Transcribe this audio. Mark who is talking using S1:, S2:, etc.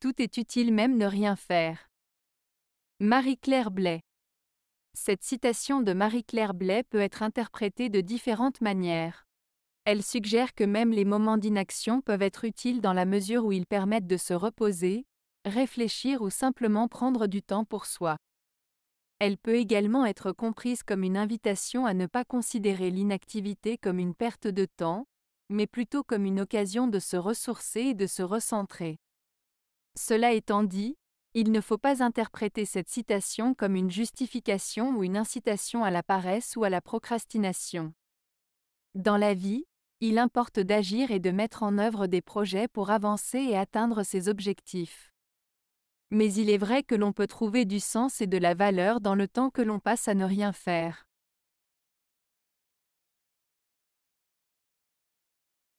S1: Tout est utile même ne rien faire. Marie-Claire Blais. Cette citation de Marie-Claire Blais peut être interprétée de différentes manières. Elle suggère que même les moments d'inaction peuvent être utiles dans la mesure où ils permettent de se reposer, réfléchir ou simplement prendre du temps pour soi. Elle peut également être comprise comme une invitation à ne pas considérer l'inactivité comme une perte de temps, mais plutôt comme une occasion de se ressourcer et de se recentrer. Cela étant dit, il ne faut pas interpréter cette citation comme une justification ou une incitation à la paresse ou à la procrastination. Dans la vie, il importe d'agir et de mettre en œuvre des projets pour avancer et atteindre ses objectifs. Mais il est vrai que l'on peut trouver du sens et de la valeur dans le
S2: temps que l'on passe à ne rien faire.